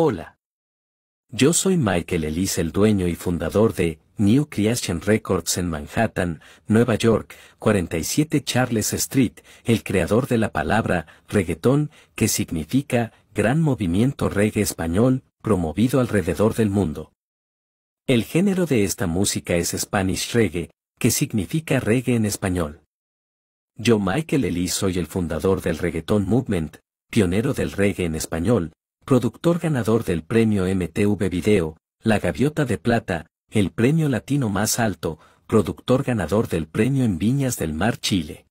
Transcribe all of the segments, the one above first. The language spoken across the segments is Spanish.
Hola. Yo soy Michael Ellis, el dueño y fundador de New Creation Records en Manhattan, Nueva York, 47 Charles Street, el creador de la palabra reggaetón, que significa gran movimiento reggae español, promovido alrededor del mundo. El género de esta música es Spanish reggae, que significa reggae en español. Yo Michael Ellis soy el fundador del Reggaeton Movement, pionero del reggae en español, productor ganador del premio MTV Video, La Gaviota de Plata, el premio latino más alto, productor ganador del premio en Viñas del Mar Chile.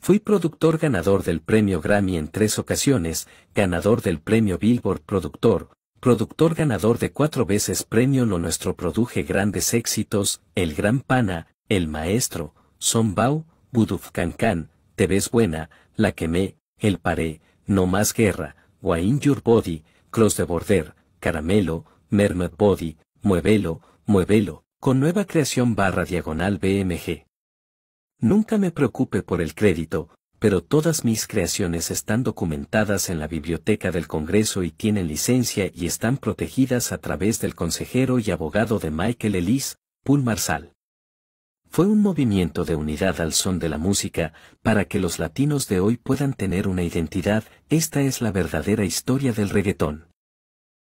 Fui productor ganador del premio Grammy en tres ocasiones, ganador del premio Billboard Productor, productor ganador de cuatro veces premio Lo Nuestro produje grandes éxitos, El Gran Pana, El Maestro, Son Bau, Buduf Can, Te Ves Buena, La Quemé, El Paré, No Más Guerra, Wine Your Body, Cross the Border, Caramelo, Mermaid Body, Muevelo, Muevelo, con nueva creación barra diagonal BMG. Nunca me preocupe por el crédito, pero todas mis creaciones están documentadas en la Biblioteca del Congreso y tienen licencia y están protegidas a través del consejero y abogado de Michael Ellis, Paul Marsal fue un movimiento de unidad al son de la música, para que los latinos de hoy puedan tener una identidad, esta es la verdadera historia del reggaetón.